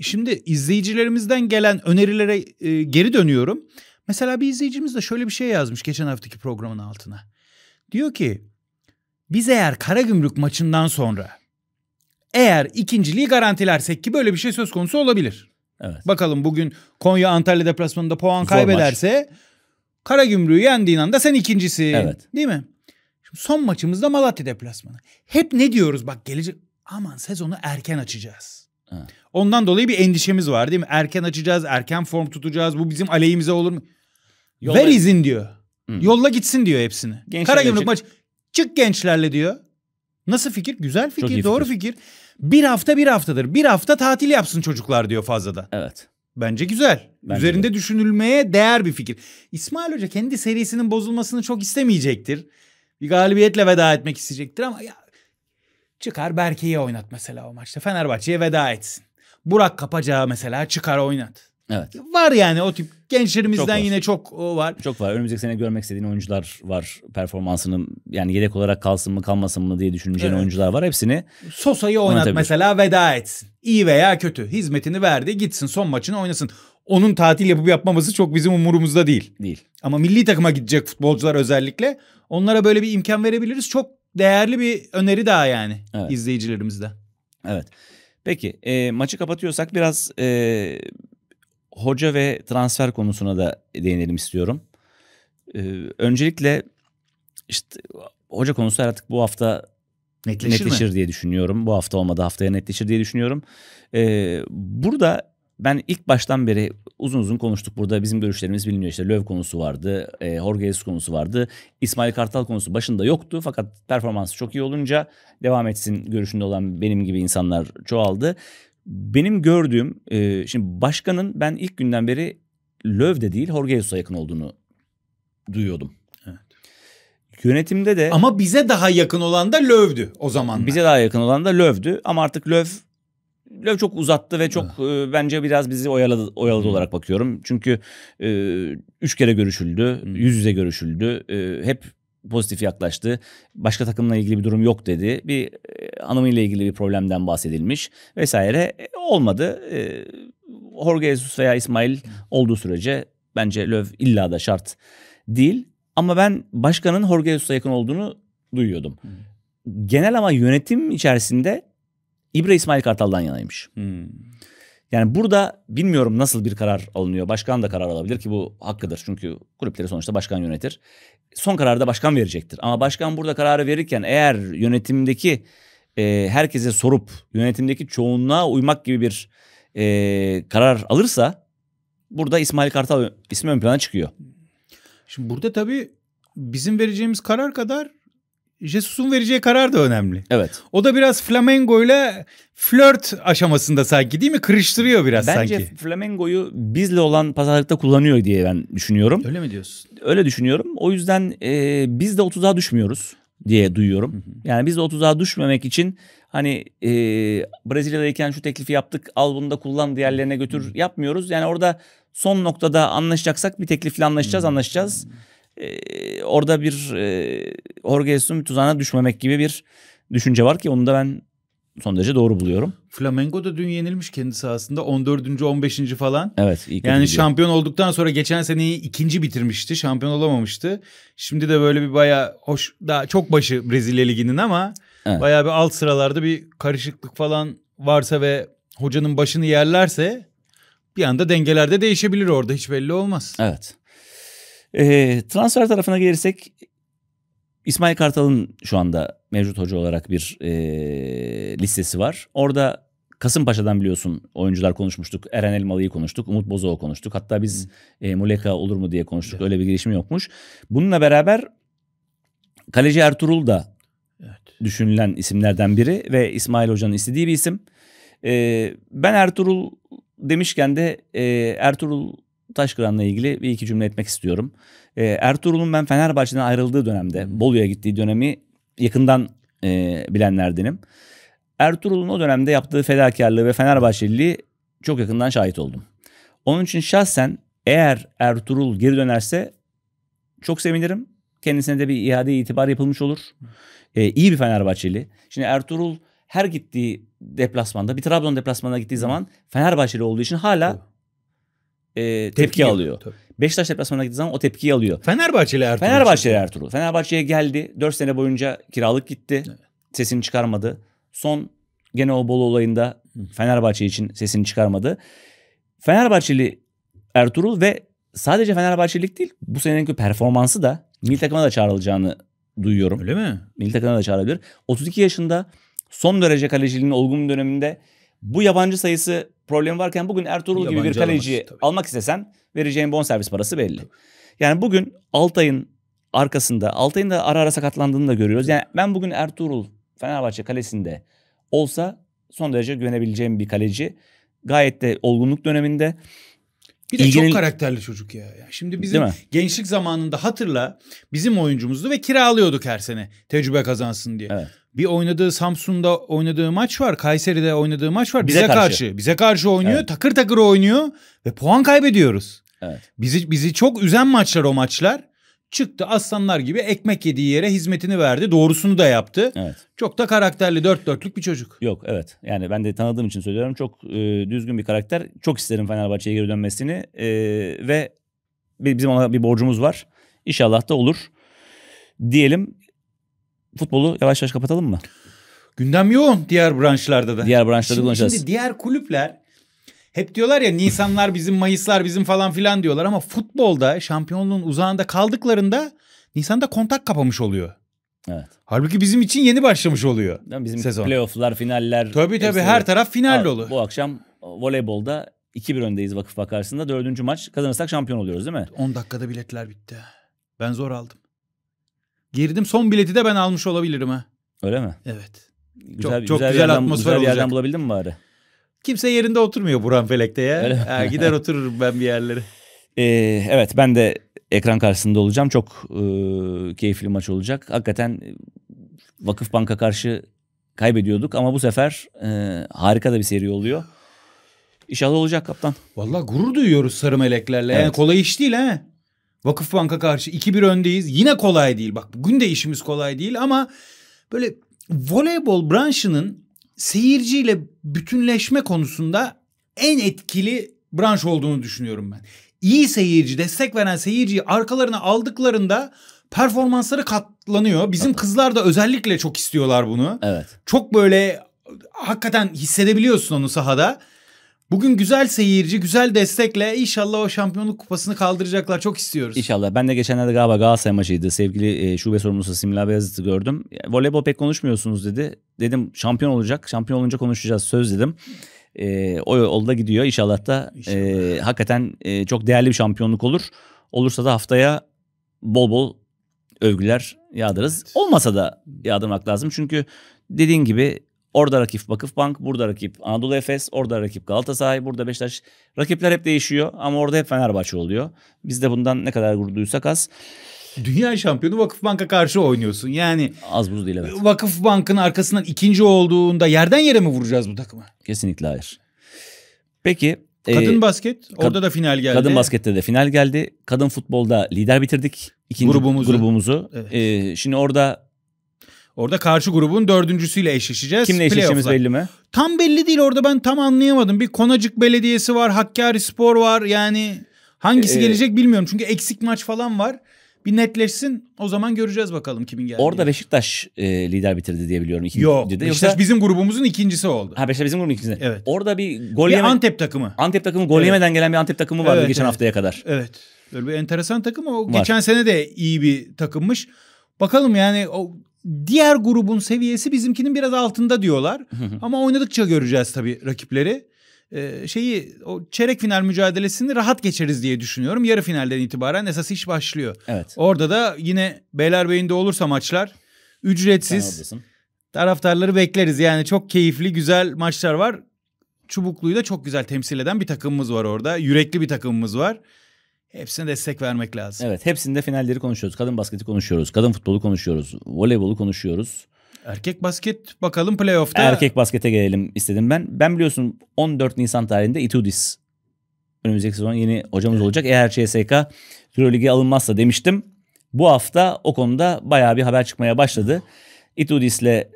şimdi izleyicilerimizden gelen önerilere geri dönüyorum. Mesela bir izleyicimiz de şöyle bir şey yazmış geçen haftaki programın altına. Diyor ki biz eğer Karagümrük maçından sonra eğer ikinciliği garantilersek ki böyle bir şey söz konusu olabilir. Evet. Bakalım bugün Konya Antalya deplasmanında puan Zor kaybederse maç. Karagümrük'ü yendiğin anda sen ikincisin. Evet. Değil mi? Şimdi son maçımızda Malatya deplasmanı. Hep ne diyoruz bak gelecek aman sezonu erken açacağız. Ha. Ondan dolayı bir endişemiz var değil mi? Erken açacağız, erken form tutacağız. Bu bizim aleyhimize olur mu? Yolla... Ver izin diyor. Hmm. Yolla gitsin diyor hepsini. Karagümrük maç çık gençlerle diyor. Nasıl fikir? Güzel fikir, Çok doğru fikir. fikir. Bir hafta bir haftadır. Bir hafta tatil yapsın çocuklar diyor fazladan. Evet. Bence güzel. Bence Üzerinde de. düşünülmeye değer bir fikir. İsmail Hoca kendi serisinin bozulmasını çok istemeyecektir. Bir galibiyetle veda etmek isteyecektir ama ya çıkar Berke'yi oynat mesela o maçta. Fenerbahçe'ye veda etsin. Burak Kapacağı mesela çıkar oynat. Evet. Var yani o tip gençlerimizden çok yine çok o var. Çok var. Önümüzdeki sene görmek istediğin oyuncular var. Performansının yani yedek olarak kalsın mı kalmasın mı diye düşüneceğin evet. oyuncular var. Hepsini Sosa'yı oynat mesela veda etsin. İyi veya kötü. Hizmetini verdi. Gitsin son maçını oynasın. Onun tatil yapıp yapmaması çok bizim umurumuzda değil. Değil. Ama milli takıma gidecek futbolcular özellikle onlara böyle bir imkan verebiliriz. Çok değerli bir öneri daha yani evet. izleyicilerimizde. Evet. Peki e, maçı kapatıyorsak biraz e, hoca ve transfer konusuna da değinelim istiyorum. Ee, öncelikle işte hoca konusu artık bu hafta netleşir, netleşir diye düşünüyorum. Bu hafta olmadı haftaya netleşir diye düşünüyorum. Ee, burada ben ilk baştan beri uzun uzun konuştuk. Burada bizim görüşlerimiz biliniyor. işte. Löv konusu vardı, e, Jorgeus konusu vardı. İsmail Kartal konusu başında yoktu fakat performansı çok iyi olunca devam etsin görüşünde olan benim gibi insanlar çoğaldı benim gördüğüm e, şimdi başkanın ben ilk günden beri Löv'de değil Horgeus'a yakın olduğunu duyuyordum. Yönetimde de ama bize daha yakın olan da Löv'dü o zaman. Bize daha yakın olan da Löv'dü ama artık Löv Löv çok uzattı ve çok e, bence biraz bizi oyaladı, oyaladı hmm. olarak bakıyorum. Çünkü e, üç kere görüşüldü, hmm. yüz yüze görüşüldü. E, hep pozitif yaklaştı. Başka takımla ilgili bir durum yok dedi. Bir e, hanımıyla ilgili bir problemden bahsedilmiş vesaire. E, olmadı. E, Jorge Jesus veya İsmail olduğu sürece bence Löw illa da şart değil. Ama ben başkanın Jorge Jesus'a yakın olduğunu duyuyordum. Genel ama yönetim içerisinde İbre İsmail Kartal'dan yanaymış. Hmm. Yani burada bilmiyorum nasıl bir karar alınıyor. Başkan da karar alabilir ki bu hakkıdır. Çünkü kulüpleri sonuçta başkan yönetir son kararı da başkan verecektir. Ama başkan burada kararı verirken eğer yönetimdeki e, herkese sorup yönetimdeki çoğunluğa uymak gibi bir e, karar alırsa burada İsmail Kartal ismi ön plana çıkıyor. Şimdi burada tabii bizim vereceğimiz karar kadar Jesus'un vereceği karar da önemli. Evet. O da biraz Flamengo ile flört aşamasında sanki değil mi? Kırıştırıyor biraz Bence sanki. Bence Flamengo'yu bizle olan pazarlıkta kullanıyor diye ben düşünüyorum. Öyle mi diyorsun? Öyle düşünüyorum. O yüzden e, biz de 30'a düşmüyoruz diye duyuyorum. Yani biz de 30'a düşmemek için hani e, Brezilya'dayken şu teklifi yaptık al bunu da kullan diğerlerine götür yapmıyoruz. Yani orada son noktada anlaşacaksak bir teklifle anlaşacağız anlaşacağız orada bir e, Jorge Jesus'un tuzağına düşmemek gibi bir düşünce var ki onu da ben son derece doğru buluyorum. Flamengo da dün yenilmiş kendi sahasında 14. 15. falan. Evet. Iyi yani gidiyor. şampiyon olduktan sonra geçen seneyi ikinci bitirmişti. Şampiyon olamamıştı. Şimdi de böyle bir baya hoş daha çok başı Brezilya liginin ama evet. baya bir alt sıralarda bir karışıklık falan varsa ve hocanın başını yerlerse bir anda dengelerde değişebilir orada hiç belli olmaz. Evet. E, transfer tarafına gelirsek İsmail Kartal'ın şu anda mevcut hoca olarak bir e, listesi var. Orada Kasımpaşa'dan biliyorsun oyuncular konuşmuştuk. Eren Elmalı'yı konuştuk. Umut Bozoğ'u konuştuk. Hatta biz e, Muleka olur mu diye konuştuk. Evet. Öyle bir girişim yokmuş. Bununla beraber kaleci Ertuğrul da evet. düşünülen isimlerden biri ve İsmail Hoca'nın istediği bir isim. E, ben Ertuğrul demişken de e, Ertuğrul Taşkıran'la ilgili bir iki cümle etmek istiyorum. E, Ertuğrul'un ben Fenerbahçe'den ayrıldığı dönemde, hmm. Bolu'ya gittiği dönemi yakından e, bilenlerdenim. Ertuğrul'un o dönemde yaptığı fedakarlığı ve Fenerbahçeliliği çok yakından şahit oldum. Onun için şahsen eğer Ertuğrul geri dönerse çok sevinirim. Kendisine de bir iade itibar yapılmış olur. Ee, iyi bir Fenerbahçeli. Şimdi Ertuğrul her gittiği deplasmanda bir Trabzon deplasmanına gittiği hmm. zaman Fenerbahçeli olduğu için hala e, tepki, tepki alıyor. Tabii. Beşiktaş deplasmanına gittiği zaman o tepkiyi alıyor. Fenerbahçeli Ertuğrul. Fenerbahçeli Ertuğrul. Fenerbahçe'ye geldi. dört sene boyunca kiralık gitti. Evet. Sesini çıkarmadı. Son gene o Bolu olayında Fenerbahçe için sesini çıkarmadı. Fenerbahçeli Ertuğrul ve sadece Fenerbahçelik değil bu seneki performansı da milli takıma da çağrılacağını duyuyorum. Öyle mi? Milli takıma da çağrılabilir. 32 yaşında son derece kaleciliğinin olgun döneminde bu yabancı sayısı problemi varken bugün Ertuğrul gibi bir kaleci alamaz, tabii. almak istesen vereceğin bonservis parası belli. Yani bugün Altay'ın arkasında Altay'ın da ara ara sakatlandığını da görüyoruz. Yani ben bugün Ertuğrul Fenerbahçe kalesinde olsa son derece güvenebileceğim bir kaleci. Gayet de olgunluk döneminde. Bir de İlginin... çok karakterli çocuk ya. Yani şimdi bizim gençlik zamanında hatırla bizim oyuncumuzdu ve kiralıyorduk her sene tecrübe kazansın diye. Evet bir oynadığı Samsun'da oynadığı maç var. Kayseri'de oynadığı maç var. Bize, bize karşı. karşı. Bize karşı oynuyor. Evet. Takır takır oynuyor ve puan kaybediyoruz. Evet. Bizi bizi çok üzen maçlar o maçlar. Çıktı aslanlar gibi ekmek yediği yere hizmetini verdi. Doğrusunu da yaptı. Evet. Çok da karakterli dört dörtlük bir çocuk. Yok evet. Yani ben de tanıdığım için söylüyorum. Çok e, düzgün bir karakter. Çok isterim Fenerbahçe'ye geri dönmesini. E, ve bizim ona bir borcumuz var. İnşallah da olur. Diyelim futbolu yavaş yavaş kapatalım mı? Gündem yoğun diğer branşlarda da. Diğer branşlarda şimdi, konuşacağız. Şimdi diğer kulüpler hep diyorlar ya Nisanlar bizim, Mayıslar bizim falan filan diyorlar ama futbolda şampiyonluğun uzağında kaldıklarında Nisan'da kontak kapamış oluyor. Evet. Halbuki bizim için yeni başlamış oluyor. Yani bizim sezon. playofflar, finaller. Tabii tabii hepsi... her taraf final dolu. Bu akşam voleybolda 2-1 öndeyiz Vakıf Bakarsı'nda. Dördüncü maç kazanırsak şampiyon oluyoruz değil mi? 10 dakikada biletler bitti. Ben zor aldım. Girdim son bileti de ben almış olabilirim ha. Öyle mi? Evet. Güzel, çok güzel, çok güzel yerden, atmosfer güzel yerden bulabildin mi bari? Kimse yerinde oturmuyor Burhan Felek'te ya. Ha, gider otururum ben bir yerlere. Ee, evet ben de ekran karşısında olacağım. Çok e, keyifli maç olacak. Hakikaten e, Vakıf Banka karşı kaybediyorduk ama bu sefer e, harika da bir seri oluyor. İnşallah olacak kaptan. Vallahi gurur duyuyoruz sarı meleklerle. Evet. Yani kolay iş değil ha. Vakıfbank'a karşı 2-1 öndeyiz. Yine kolay değil. Bak bugün de işimiz kolay değil ama böyle voleybol branşının seyirciyle bütünleşme konusunda en etkili branş olduğunu düşünüyorum ben. İyi seyirci, destek veren seyirciyi arkalarına aldıklarında performansları katlanıyor. Bizim kızlar da özellikle çok istiyorlar bunu. Evet. Çok böyle hakikaten hissedebiliyorsun onu sahada. Bugün güzel seyirci, güzel destekle inşallah o şampiyonluk kupasını kaldıracaklar. Çok istiyoruz. İnşallah. Ben de geçenlerde galiba Galatasaray maçıydı. Sevgili e, şube sorumlusu Simla Beyazıt'ı gördüm. Voleybol pek konuşmuyorsunuz dedi. Dedim şampiyon olacak. Şampiyon olunca konuşacağız söz dedim. E, o yolda gidiyor. İnşallah da e, inşallah. E, hakikaten e, çok değerli bir şampiyonluk olur. Olursa da haftaya bol bol övgüler yağdırız. Evet. Olmasa da yağdırmak lazım. Çünkü dediğin gibi Orada rakip vakıf bank, burada rakip Anadolu Efes, orada rakip Galatasaray, burada Beşiktaş. Rakipler hep değişiyor ama orada hep Fenerbahçe oluyor. Biz de bundan ne kadar gurur duysak az. Dünya şampiyonu vakıf banka karşı oynuyorsun. Yani az buz değil evet. Vakıf bankın arkasından ikinci olduğunda yerden yere mi vuracağız bu takımı? Kesinlikle hayır. Peki e, Kadın e, basket orada kad- da final geldi. Kadın baskette de final geldi. Kadın futbolda lider bitirdik. İkinci grubumuzu. grubumuzu. Evet. E, şimdi orada Orada karşı grubun dördüncüsüyle eşleşeceğiz. Kimle eşleşeceğimiz belli mi? Tam belli değil orada ben tam anlayamadım. Bir Konacık Belediyesi var, Hakkari Spor var yani hangisi ee, gelecek bilmiyorum. Çünkü eksik maç falan var. Bir netleşsin o zaman göreceğiz bakalım kimin geldiğini. Orada Beşiktaş e, lider bitirdi diye biliyorum. İkinci Yok Beşiktaş Yoksa... bizim grubumuzun ikincisi oldu. Ha Beşiktaş bizim grubumuzun ikincisi. Evet. Orada bir gol bir yeme... Antep takımı. Antep takımı gol evet. yemeden gelen bir Antep takımı vardı evet, geçen evet. haftaya kadar. Evet. Böyle bir enteresan takım o var. geçen sene de iyi bir takımmış. Bakalım yani o diğer grubun seviyesi bizimkinin biraz altında diyorlar. Ama oynadıkça göreceğiz tabii rakipleri. Ee, şeyi o çeyrek final mücadelesini rahat geçeriz diye düşünüyorum. Yarı finalden itibaren esas iş başlıyor. Evet. Orada da yine Beylerbeyi'nde olursa maçlar ücretsiz. Taraftarları bekleriz. Yani çok keyifli, güzel maçlar var. Çubuklu'yu da çok güzel temsil eden bir takımımız var orada. Yürekli bir takımımız var. Hepsine destek vermek lazım. Evet hepsinde finalleri konuşuyoruz. Kadın basketi konuşuyoruz. Kadın futbolu konuşuyoruz. Voleybolu konuşuyoruz. Erkek basket bakalım playoff'ta. Erkek baskete gelelim istedim ben. Ben biliyorsun 14 Nisan tarihinde Itudis önümüzdeki sezon yeni hocamız evet. olacak. Eğer CSK Euroleague'e alınmazsa demiştim. Bu hafta o konuda bayağı bir haber çıkmaya başladı. Itudis'le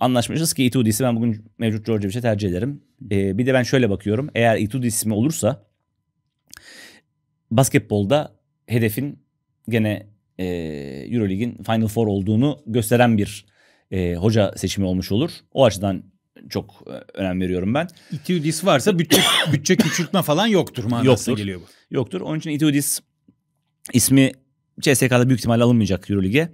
anlaşmışız ki Itudis'i ben bugün mevcut George Bush'e tercih ederim. Ee, bir de ben şöyle bakıyorum. Eğer Itudis ismi olursa basketbolda hedefin gene e, Euroleague'in Final Four olduğunu gösteren bir e, hoca seçimi olmuş olur. O açıdan çok e, önem veriyorum ben. Itiudis varsa bütçe, bütçe küçültme falan yoktur manasına yoktur. geliyor bu. Yoktur. Onun için Itiudis ismi CSK'da büyük ihtimalle alınmayacak Euroleague'e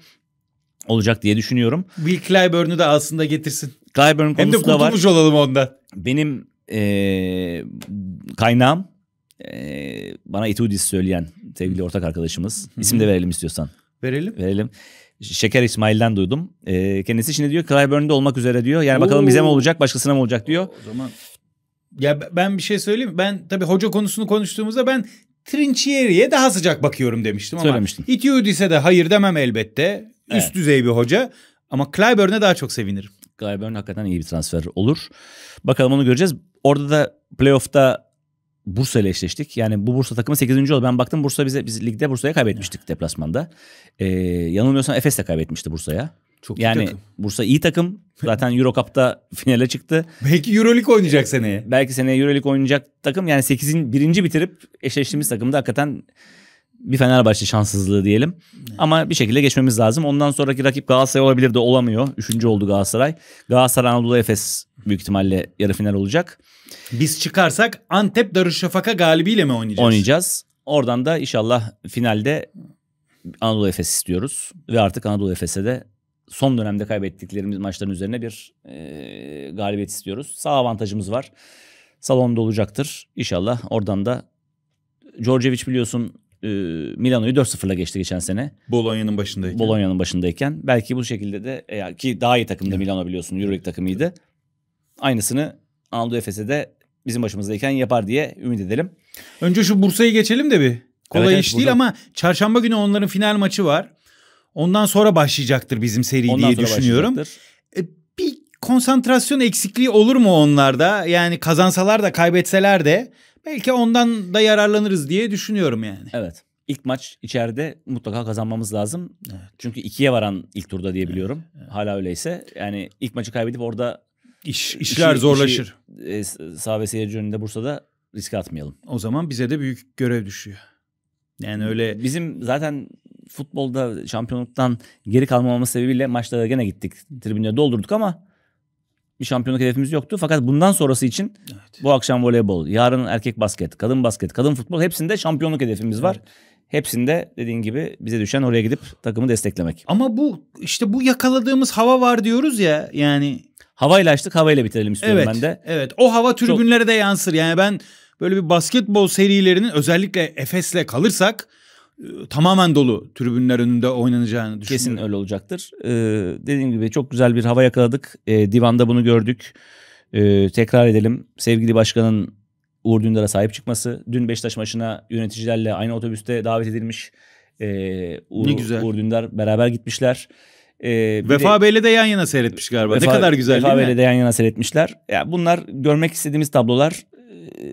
olacak diye düşünüyorum. Will Clyburn'u da aslında getirsin. Clyburn konusu da var. Hem de kurtulmuş olalım ondan. Benim e, kaynağım e, bana Itudis söyleyen sevgili ortak arkadaşımız. İsim de verelim istiyorsan. Verelim. Verelim. Şeker İsmail'den duydum. E, kendisi şimdi diyor Clyburn'da olmak üzere diyor. Yani bakalım Oo. bize mi olacak başkasına mı olacak diyor. O zaman ya ben bir şey söyleyeyim Ben tabii hoca konusunu konuştuğumuzda ben Trinchieri'ye daha sıcak bakıyorum demiştim ama Söylemiştim. Itiudis'e de hayır demem elbette. Üst düzey bir hoca ama Clyburn'e daha çok sevinirim. Clyburn hakikaten iyi bir transfer olur. Bakalım onu göreceğiz. Orada da playoff'ta Bursa ile eşleştik. Yani bu Bursa takımı 8. oldu. Ben baktım Bursa bize biz ligde Bursa'ya kaybetmiştik deplasmanda. Ee, yanılmıyorsam Efes de kaybetmişti Bursa'ya. Çok yani iyi takım. Bursa iyi takım. Zaten Euro Cup'ta finale çıktı. Belki Euroleague oynayacak seneye. Belki seneye Euroleague oynayacak takım. Yani 8'in birinci bitirip eşleştiğimiz takımda hakikaten bir Fenerbahçe şanssızlığı diyelim. Evet. Ama bir şekilde geçmemiz lazım. Ondan sonraki rakip Galatasaray olabilir de olamıyor. Üçüncü oldu Galatasaray. Galatasaray Anadolu Efes büyük ihtimalle yarı final olacak. Biz çıkarsak Antep Darüşşafaka galibiyle mi oynayacağız? Oynayacağız. Oradan da inşallah finalde Anadolu Efes istiyoruz. Ve artık Anadolu Efes'e de son dönemde kaybettiklerimiz maçların üzerine bir e, galibiyet istiyoruz. Sağ avantajımız var. Salonda olacaktır. İnşallah oradan da Djordjevic biliyorsun e, Milano'yu 4-0'la geçti geçen sene. Bologna'nın başındayken. Bologna'nın başındayken. Belki bu şekilde de e, ki daha iyi takımda evet. Milano biliyorsun Euroleague takımıydı aynısını Anadolu Efes'e de bizim başımızdayken yapar diye ümit edelim. Önce şu Bursa'yı geçelim de bir. Kolay evet, iş evet, değil ama çarşamba günü onların final maçı var. Ondan sonra başlayacaktır bizim seri Ondan diye düşünüyorum. E, bir konsantrasyon eksikliği olur mu onlarda? Yani kazansalar da kaybetseler de belki ondan da yararlanırız diye düşünüyorum yani. Evet. İlk maç içeride mutlaka kazanmamız lazım. Evet. Çünkü ikiye varan ilk turda diye biliyorum. Evet, evet. Hala öyleyse. Yani ilk maçı kaybedip orada İş, işler işi, zorlaşır. Işi, e, saha ve seyirci önünde Bursa'da risk atmayalım. O zaman bize de büyük görev düşüyor. Yani öyle... Bizim zaten futbolda şampiyonluktan geri kalmamamız sebebiyle maçlara gene gittik. tribünde doldurduk ama bir şampiyonluk hedefimiz yoktu. Fakat bundan sonrası için evet. bu akşam voleybol, yarın erkek basket, kadın basket, kadın futbol hepsinde şampiyonluk hedefimiz var. Evet. Hepsinde dediğin gibi bize düşen oraya gidip takımı desteklemek. Ama bu işte bu yakaladığımız hava var diyoruz ya yani Havayla açtık havayla bitirelim istiyorum evet, ben de. Evet o hava tribünlere Çok... de yansır. Yani ben böyle bir basketbol serilerinin özellikle Efes'le kalırsak e, tamamen dolu tribünler önünde oynanacağını düşünüyorum. Kesin öyle olacaktır. Ee, dediğim gibi çok güzel bir hava yakaladık. Ee, divanda bunu gördük. Ee, tekrar edelim. Sevgili başkanın Uğur Dündar'a sahip çıkması. Dün Beşiktaş maçına yöneticilerle aynı otobüste davet edilmiş. Ee, Uğur, ne güzel. Uğur Dündar beraber gitmişler. Ee, Vefa Bey'le de yan yana seyretmiş galiba. Vefa, ne kadar güzel Vefa değil mi? Bey'le de yan yana seyretmişler. Ya yani bunlar görmek istediğimiz tablolar. Ee,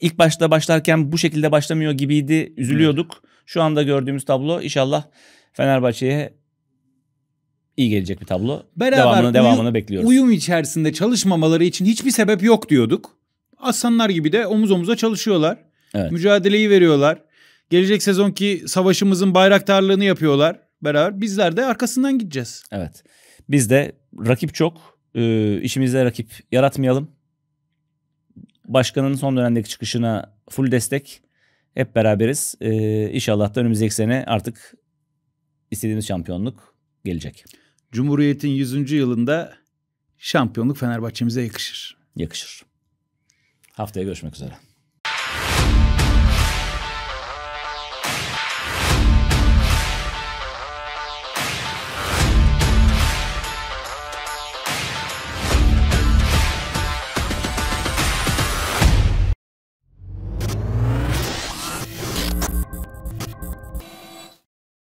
ilk başta başlarken bu şekilde başlamıyor gibiydi. Üzülüyorduk. Evet. Şu anda gördüğümüz tablo inşallah Fenerbahçe'ye iyi gelecek bir tablo. Beraber devamını, uyum, devamını bekliyoruz. Uyum içerisinde çalışmamaları için hiçbir sebep yok diyorduk. Aslanlar gibi de omuz omuza çalışıyorlar. Evet. Mücadeleyi veriyorlar. Gelecek sezonki savaşımızın bayraktarlığını yapıyorlar beraber bizler de arkasından gideceğiz. Evet. Biz de rakip çok. E, ee, işimizde rakip yaratmayalım. Başkanın son dönemdeki çıkışına full destek. Hep beraberiz. E, inşallah da önümüzdeki sene artık istediğimiz şampiyonluk gelecek. Cumhuriyet'in 100. yılında şampiyonluk Fenerbahçe'mize yakışır. Yakışır. Haftaya görüşmek üzere.